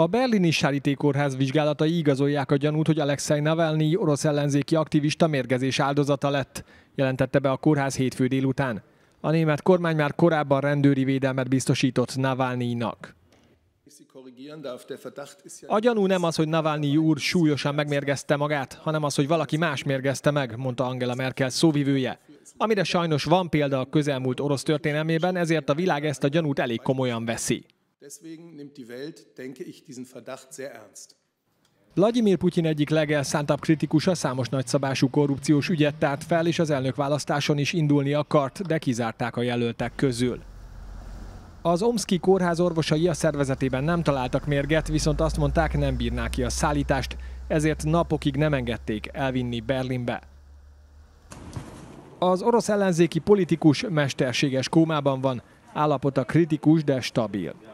A berlini Sárité Kórház vizsgálatai igazolják a gyanút, hogy Alexei Navalnyi orosz ellenzéki aktivista mérgezés áldozata lett, jelentette be a kórház hétfő délután. A német kormány már korábban rendőri védelmet biztosított Navalnyinak. A gyanú nem az, hogy Navalnyi úr súlyosan megmérgezte magát, hanem az, hogy valaki más mérgezte meg, mondta Angela Merkel szóvivője. Amire sajnos van példa a közelmúlt orosz történelmében, ezért a világ ezt a gyanút elég komolyan veszi. Deswegen nimmt die Welt, denke ich, diesen Verdacht sehr ernst. Vladimir Putyin egyik legelszántabb kritikusa számos nagyszabású korrupciós ügyet tárt fel, és az elnökválasztáson is indulni akart, de kizárták a jelöltek közül. Az Omszki kórház orvosai a szervezetében nem találtak mérget, viszont azt mondták, nem bírná ki a szállítást, ezért napokig nem engedték elvinni Berlinbe. Az orosz ellenzéki politikus mesterséges kómában van, állapota kritikus, de stabil.